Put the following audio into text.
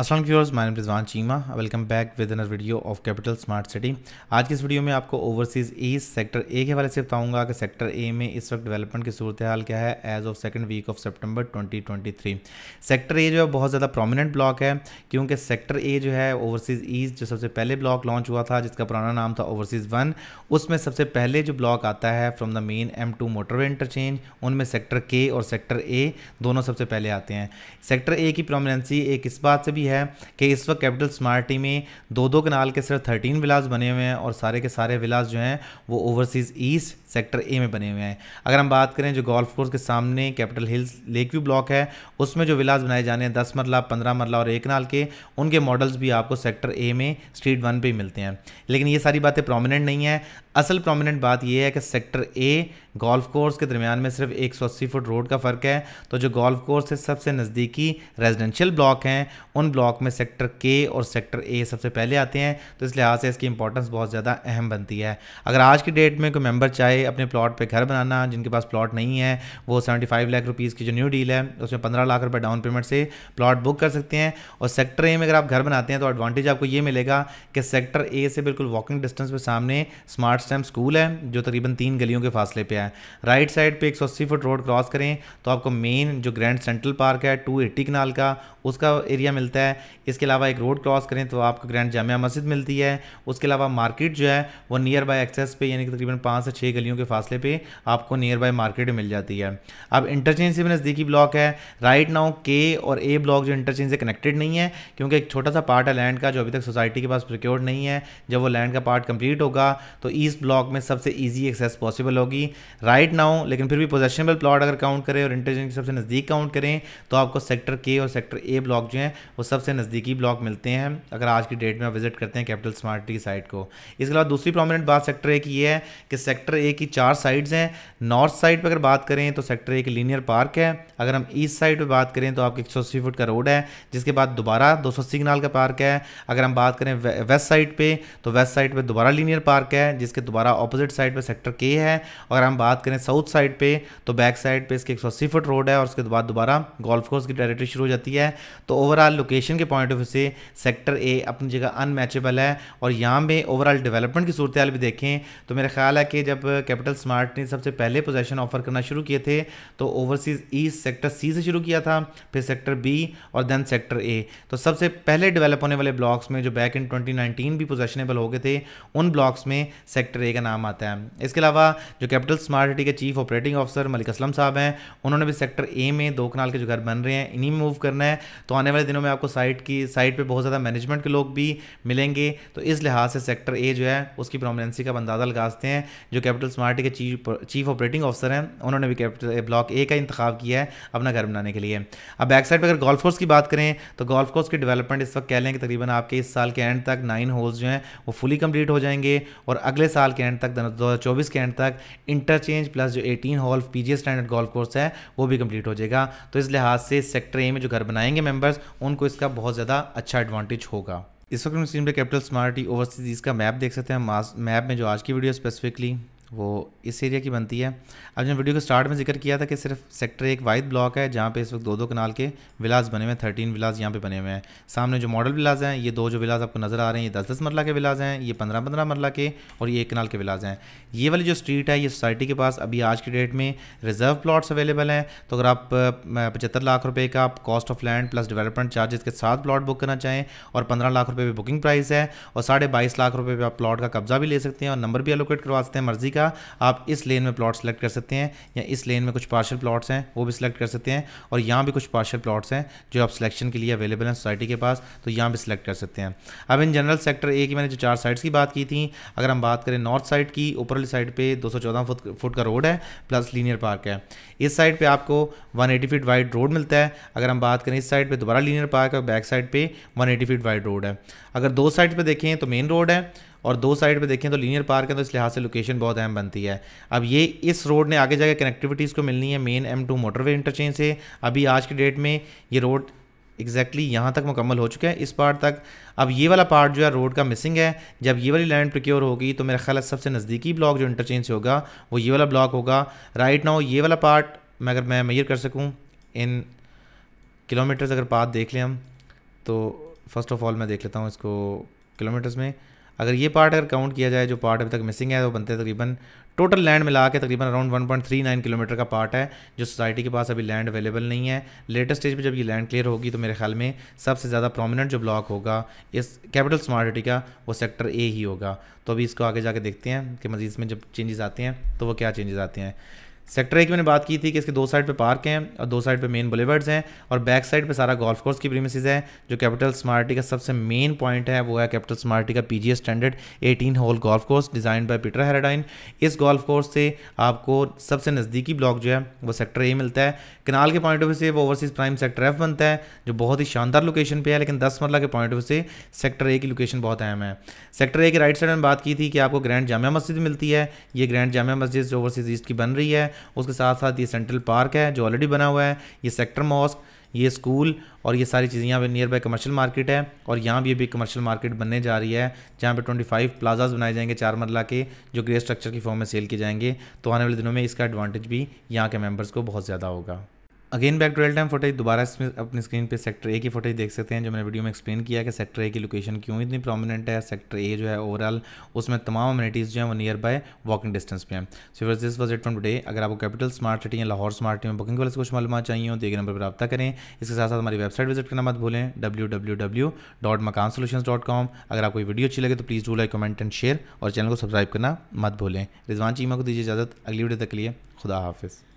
Aslam viewers माय Rizwan Cheema welcome back with another video of Capital smart City आज की इस वीडियो में आपको ओवरसीज़ ईस्ट सेक्टर ए के हवाले से बताऊंगा कि सेक्टर ए में इस वक्त डेवलपमेंट की सूरत हाल क्या है as of second week of सितंबर 2023 सेक्टर ए जो है बहुत ज़्यादा प्रोमिनेंट ब्लॉक है क्योंकि सेक्टर ए जो है ओवरसीज़ ईस्ट जो सबसे पहले ब्लॉक लॉन्च हुआ था जिसका पुराना नाम था ओवरसीज़ वन उसमें सबसे पहले जो ब्लॉक आता है from the main M two motorway interchange उनमें सेक्टर के और सेक्टर ए दोनों सबसे पहले आते हैं सेक्टर ए की प्रोमिनेंसी एक इस बात से भी है है कि इस वक्त कैपिटल स्मार्ट टी में दो दो कनाल के सिर्फ थर्टीन विलास बने हुए हैं और सारे के सारे विलास जो हैं वो ओवरसीज़ ईस्ट सेक्टर ए में बने हुए हैं अगर हम बात करें जो गोल्फ कोर्स के सामने Capital Hills lake view block है उसमें जो विलास बनाए जाने हैं दस मरला पंद्रह मरला और एक नाल के उनके मॉडल्स भी आपको सेक्टर ए में स्ट्रीट वन पे मिलते हैं लेकिन ये सारी बातें प्रोमिनेंट नहीं है असल प्रोमिनेंट बात यह है कि सेक्टर ए गोल्फ कोर्स के दरमियान में सिर्फ अस्सी फुट रोड का फ़र्क है तो जो गोल्फ कोर्स से सबसे नज़दीकी रेजिडेंशियल ब्लॉक हैं उन ब्लॉक में सेक्टर के और सेक्टर ए सबसे पहले आते हैं तो इस लिहाज से इसकी इंपॉर्टेंस बहुत ज़्यादा अहम बनती है अगर आज की डेट में कोई मेम्बर चाहे अपने प्लॉट पे घर बनाना जिनके पास प्लॉट नहीं है वो 75 लाख रुपीज़ की जो न्यू डील है उसमें 15 लाख रुपए डाउन पेमेंट से प्लॉट बुक कर सकते हैं और सेक्टर ए में अगर आप घर बनाते हैं तो एडवांटेज आपको ये मिलेगा कि सेक्टर ए से बिल्कुल वॉकिंग डिस्टेंस पर सामने स्मार्ट स्टैम स्कूल है जो तकरीबन तीन गलियों के फासले पर है राइट साइड पर एक फुट रोड क्रॉस करें तो आपको मेन जो ग्रैंड सेंट्रल पार्क है टू कनाल का उसका एरिया मिलता है इसके अलावा एक रोड क्रॉस करें तो आपको ग्रैंड जामिया मस्जिद मिलती है उसके अलावा मार्केट जो है वो नियर बाय एक्सेस पे यानी कि तकरीबन पाँच से छः गलियों गलियों के फासले पे आपको नियर बाय मार्केट मिल जाती है अब इंटरचेंज से भी नज़दीकी ब्लॉक है राइट नाउ के और ए ब्लॉक जो इंटरचेंज से कनेक्टेड नहीं है क्योंकि एक छोटा सा पार्ट है लैंड का जो अभी तक सोसाइटी के पास प्रिक्योर्ड नहीं है जब वो लैंड का पार्ट कंप्लीट होगा तो ईस्ट ब्लॉक में सबसे ईजी एक्सेस पॉसिबल होगी राइट नाउ लेकिन फिर भी पोजेशनेबल प्लॉट अगर काउंट करें और इंटरचेंज के सबसे नज़दीक काउंट करें तो आपको सेक्टर के और सेक्टर ए ब्लॉक जो हैं वो सबसे नज़दीकी ब्लॉक मिलते हैं अगर आज की डेट में विजिट करते हैं कैपिटल स्मार्ट की साइट को इसके अलावा दूसरी प्रोमिनेंट बात सेक्टर ए की ये है कि सेक्टर ए की चार साइड्स हैं नॉर्थ साइड पर अगर बात करें तो सेक्टर एक लीनियर पार्क है अगर हम ईस्ट साइड पर बात करें तो आपके एक सौ अस्सी फुट का रोड है जिसके बाद दोबारा दो सौ कनाल का पार्क है अगर हम बात करें वे, वेस्ट साइड पर तो वेस्ट साइड पर दोबारा लीनियर पार्क है जिसके दोबारा अपोजिट साइड पर सेक्टर के है अगर हम बात करें साउथ साइड पर तो बैक साइड पर इसके एक सौ फुट रोड है और उसके बाद दोबारा गोल्फ कोर्स की टेरिटरी शुरू हो जाती है तो ओवरऑल लोकेशन के पॉइंट ऑफ व्यू से सेक्टर ए अपनी जगह अनमैचेबल है और यहाँ पर ओवरऑल डेवलपमेंट की सूरत भी देखें तो मेरा ख्याल है कि जब कैपिटल स्मार्ट ने सबसे पहले पोजेशन ऑफर करना शुरू किए थे तो ओवरसीज ईस्ट सेक्टर सी से शुरू किया था फिर सेक्टर बी और देन सेक्टर ए तो सबसे पहले डेवलप होने वाले ब्लॉक्स में जो बैक इन 2019 भी पोजेशनेबल हो गए थे उन ब्लॉक्स में सेक्टर ए का नाम आता है इसके अलावा जो कैपिटल स्मार्ट सिटी के chief operating officer Malik Aslam sahab हैं उन्होंने भी सेक्टर ए में दो कनाल के जो घर बन रहे हैं इन्हीं में मूव करना है तो आने वाले दिनों में आपको साइट की साइट पर बहुत ज़्यादा मैनेजमेंट के लोग भी मिलेंगे तो इस लिहाज से सेक्टर ए जो है उसकी प्रोमिनेंसी का अंदाज़ा लगा सकते हैं जो कैपिटल स्मार्ट के चीफ ऑपरेटिंग ऑफिसर हैं उन्होंने भी कैपिटल ब्लॉक ए का इंतखब किया है अपना घर बनाने के लिए अब बैक साइड पर अगर गोल्फ कोर्स की बात करें तो गोल्फ कोर्स की डेवलपमेंट इस वक्त कह लें कि तकरीबन आपके इस साल के एंड तक नाइन होल्स जो हैं वो फुली कम्प्लीट हो जाएंगे और अगले साल के एंड तक दो के एंड तक इंटरचेंज प्लस जो eighteen hole P G standard golf course है वो भी कम्प्लीट हो जाएगा तो इस लिहाज से सेक्टर ए में जो घर बनाएंगे मेम्बर्स उनको इसका बहुत ज़्यादा अच्छा एडवांटेज होगा इस वक्त हम स्क्रीन पर कैपिटल स्मार्टी ओवरसीज़ का मैप देख सकते हैं मैप में जो आज की वीडियो स्पेसिफिकली वो इस एरिया की बनती है अब जब वीडियो के स्टार्ट में जिक्र किया था कि सिर्फ सेक्टर एक वाइद ब्लॉक है जहाँ पे इस वक्त दो दो कनाल के विलास बने हुए हैं थर्टीन विलास यहाँ पे बने हुए हैं सामने जो मॉडल विलास हैं ये दो जो विलास आपको नज़र आ रहे हैं ये दस दस मरला के विलास हैं ये पंद्रह पंद्रह मरला के और ये एक कनाल के विलास हैं ये वाली जो स्ट्रीट है ये सोसाइटी के पास अभी आज की डेट में रिजर्व प्लाट्स अवेलेबल हैं तो अगर आप पचहत्तर लाख रुपये का आप cost of land plus development charges के साथ प्लाट बुक करना चाहें और पंद्रह लाख रुपये भी बुकिंग प्राइस है और साढ़े बाईस लाख रुपये पर आप प्लाट का कब्जा भी ले सकते हैं और नंबर भी एलोकेट करवा सकते हैं मर्जी का का आप इस लेन में प्लॉट सेलेक्ट कर सकते हैं या इस लेन में कुछ पार्शल प्लॉट्स हैं वो भी सिलेक्ट कर सकते हैं और यहाँ भी कुछ पार्शल प्लॉट्स हैं जो आप सिलेक्शन के लिए अवेलेबल हैं सोसाइटी के पास तो यहाँ भी सिलेक्ट कर सकते हैं अब इन जनरल सेक्टर ए की मैंने जो चार साइड्स की बात की थी अगर हम बात करें नॉर्थ साइड की ऊपर वाली साइड पे 214 फुट फुट का रोड है प्लस लीनियर पार्क है इस साइड पर आपको एटी फीट वाइड रोड मिलता है अगर हम बात करें इस साइड पर दोबारा लीनियर पार्क है back side one eighty feet wide road है अगर दो साइड पर देखें तो मेन रोड है और दो साइड पे देखें तो लीनियर पार्क है तो इस लिहाज से लोकेशन बहुत अहम बनती है अब ये इस रोड ने आगे जाके कनेक्टिविटीज़ को मिलनी है main M two motorway interchange से अभी आज के डेट में ये रोड एग्जैक्टली exactly यहाँ तक मुकम्मल हो चुका है इस पार्ट तक अब ये वाला पार्ट जो है रोड का मिसिंग है जब ये वाली लैंड प्रिक्योर होगी तो मेरा ख्याल है सबसे नज़दीकी ब्लॉक जो इंटरचेंज से होगा वो ये वाला ब्लॉक होगा राइट नाउ ये वाला पार्ट मैं अगर मैं मैयर कर सकूँ इन किलोमीटर्स अगर पाथ देख लें हम तो फ़र्स्ट ऑफ ऑल मैं देख लेता हूँ इसको किलोमीटर्स में अगर ये पार्ट अगर काउंट किया जाए जो पार्ट अभी तक मिसिंग है वो बनते हैं तकरीबन टोटल लैंड मिला के तकरीबन अराउंड 1.39 किलोमीटर का पार्ट है जो सोसाइटी के पास अभी लैंड अवेलेबल नहीं है लेटेस्ट स्टेज पे जब ये लैंड क्लियर होगी तो मेरे ख्याल में सबसे ज़्यादा प्रोमिनेंट जो ब्लॉक होगा इस कैपिटल स्मार्ट सिटी का वो सेक्टर ए ही होगा तो अभी इसको आगे जाके देखते हैं कि मजीद में जब चेंजेस आते हैं तो वो क्या चेंजेस आते हैं सेक्टर एक मैंने बात की थी कि इसके दो साइड पे पार्क हैं और दो साइड पे मेन बुलेवर्ड्स हैं और बैक साइड पे सारा गोल्फ कोर्स की प्रीमिसज है जो कैपिटल स्मार्टी का सबसे मेन पॉइंट है वो है कैपिटल स्मार्टी का PGA standard 18 hole golf course design by Peter Harradine इस गोल्फ कोर्स से आपको सबसे नज़दीकी ब्लॉक जो है वो सेक्टर ए मिलता है किनाल के पॉइंट ऑफ व्यू से वो ओवरसीज़ प्राइम सेक्टर एफ बनता है जो बहुत ही शानदार लोकेशन पर है लेकिन दस मरला के पॉइंट ऑफ व्यू से सेक्टर ए की लोकेशन बहुत अहम है सेक्टर ए के राइट साइड में बात की थी कि आपको ग्रैंड जामा मस्जिद मिलती है ये ग्रैंड जामिया मस्जिद जो ओवरसीज़ ईस्ट की बन रही है उसके साथ साथ ये सेंट्रल पार्क है जो ऑलरेडी बना हुआ है ये सेक्टर मॉस्क ये स्कूल और ये सारी चीज़ें यहाँ पे नियर बाई कमर्शियल मार्केट है और यहाँ भी अभी कमर्शियल मार्केट बनने जा रही है जहाँ पे 25 प्लाजाज बनाए जाएंगे चार मरला के जो ग्रे स्ट्रक्चर की फॉर्म में सेल किए जाएंगे तो आने वाले दिनों में इसका एडवांटेज भी यहाँ के मेम्बर्स को बहुत ज़्यादा होगा again back to real time footage दोबारा इसमें अपनी स्क्रीन पे सेक्टर ए की फुटेज देख सकते हैं जो मैंने वीडियो में एक्सप्लेन किया कि सेक्टर ए की लोकेशन क्यों इतनी प्रोमिनेंट है सेक्टर ए जो है ओवरऑल उसमें तमाम अम्यूनिटीज़ जो है वो नियर बाय वॉकिंग डिस्टेंस पे हैं सो फिर this was it from today अगर आपको कैपिटल स्मार्ट सिटी या लाहौर स्मार्ट सिटी में बुकिंग वाले से कुछ मालूम चाहिए हो तो एक नंबर पर रब्ता करें इसके साथ साथ हमारी वेबसाइट विजिट करना मत भूलें W W W dot Makaan solution dot com अगर आपको वीडियो अच्छी लगे तो please do like comment and share और चैनल को सब्सक्राइब करना मत भूलें रिजवान चीमा को दीजिए इजाज़त अगली वीडियो तक के लिए खुदा हाफिज़